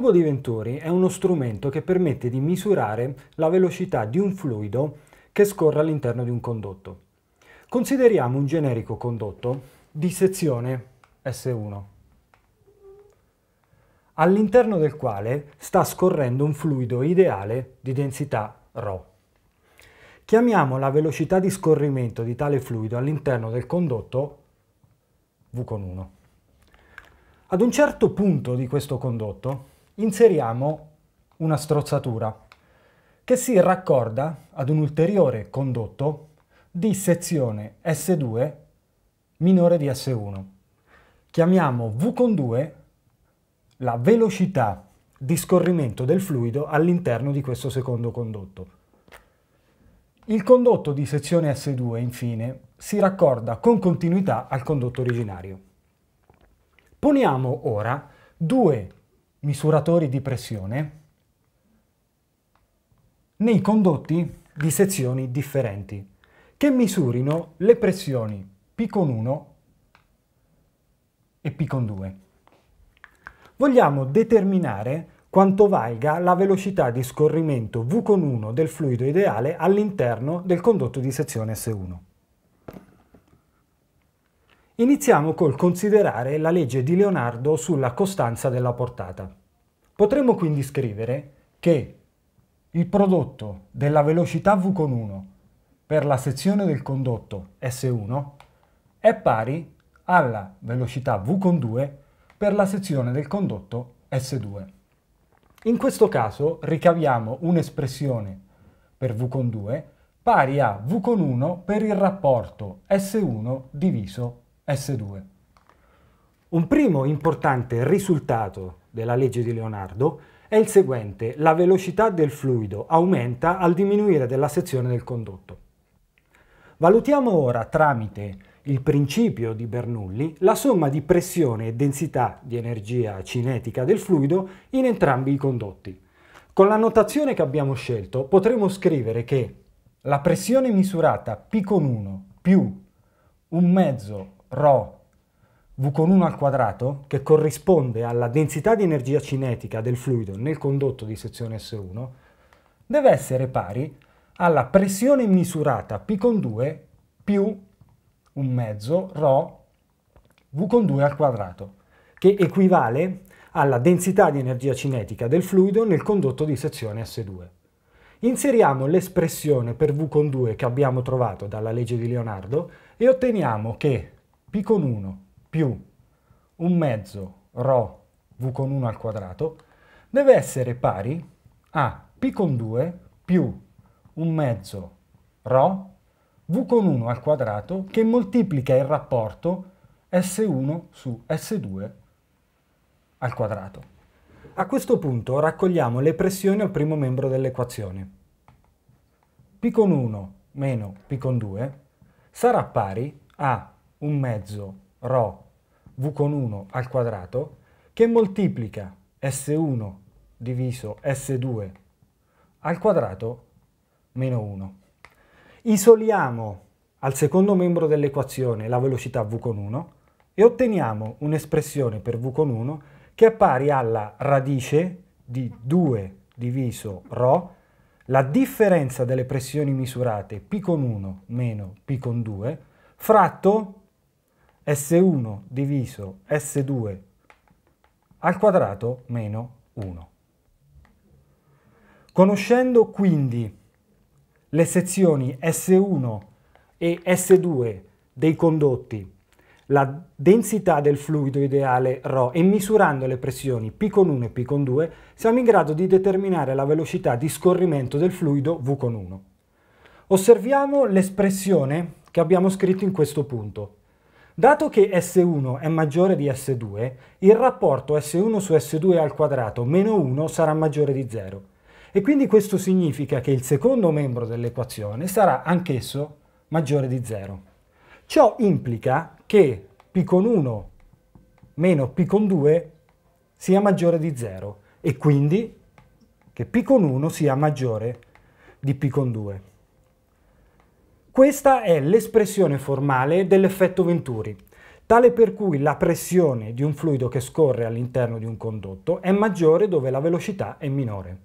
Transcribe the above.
tubo di Venturi è uno strumento che permette di misurare la velocità di un fluido che scorre all'interno di un condotto. Consideriamo un generico condotto di sezione S1, all'interno del quale sta scorrendo un fluido ideale di densità ρ. Chiamiamo la velocità di scorrimento di tale fluido all'interno del condotto V con 1. Ad un certo punto di questo condotto inseriamo una strozzatura che si raccorda ad un ulteriore condotto di sezione S2 minore di S1. Chiamiamo V con 2 la velocità di scorrimento del fluido all'interno di questo secondo condotto. Il condotto di sezione S2, infine, si raccorda con continuità al condotto originario. Poniamo ora due misuratori di pressione nei condotti di sezioni differenti che misurino le pressioni P con 1 e P con 2. Vogliamo determinare quanto valga la velocità di scorrimento V con 1 del fluido ideale all'interno del condotto di sezione S1. Iniziamo col considerare la legge di Leonardo sulla costanza della portata. Potremmo quindi scrivere che il prodotto della velocità v con 1 per la sezione del condotto S1 è pari alla velocità v con 2 per la sezione del condotto S2. In questo caso ricaviamo un'espressione per v con 2 pari a v con 1 per il rapporto S1 diviso S2. Un primo importante risultato della legge di Leonardo è il seguente, la velocità del fluido aumenta al diminuire della sezione del condotto. Valutiamo ora tramite il principio di Bernoulli la somma di pressione e densità di energia cinetica del fluido in entrambi i condotti. Con la notazione che abbiamo scelto potremo scrivere che la pressione misurata P con 1 più un mezzo rho V con 1 al quadrato, che corrisponde alla densità di energia cinetica del fluido nel condotto di sezione S1, deve essere pari alla pressione misurata P con 2 più un mezzo ρ V con 2 al quadrato, che equivale alla densità di energia cinetica del fluido nel condotto di sezione S2. Inseriamo l'espressione per V con 2 che abbiamo trovato dalla legge di Leonardo e otteniamo che P con 1 più un mezzo rho V con 1 al quadrato deve essere pari a P con 2 più un mezzo rho V con 1 al quadrato che moltiplica il rapporto S1 su S2 al quadrato. A questo punto raccogliamo le pressioni al primo membro dell'equazione. P con 1 meno P con 2 sarà pari a un mezzo Rho v con 1 al quadrato che moltiplica S1 diviso S2 al quadrato meno 1. Isoliamo al secondo membro dell'equazione la velocità v con 1 e otteniamo un'espressione per v con 1 che è pari alla radice di 2 diviso Rho la differenza delle pressioni misurate P con 1 meno P con 2, fratto S1 diviso S2 al quadrato meno 1. Conoscendo quindi le sezioni S1 e S2 dei condotti, la densità del fluido ideale ρ e misurando le pressioni P con 1 e P con 2, siamo in grado di determinare la velocità di scorrimento del fluido V con 1. Osserviamo l'espressione che abbiamo scritto in questo punto. Dato che S1 è maggiore di S2, il rapporto S1 su S2 al quadrato meno 1 sarà maggiore di 0. E quindi questo significa che il secondo membro dell'equazione sarà anch'esso maggiore di 0. Ciò implica che P con 1 meno P con 2 sia maggiore di 0 e quindi che P con 1 sia maggiore di P con 2. Questa è l'espressione formale dell'effetto Venturi, tale per cui la pressione di un fluido che scorre all'interno di un condotto è maggiore dove la velocità è minore.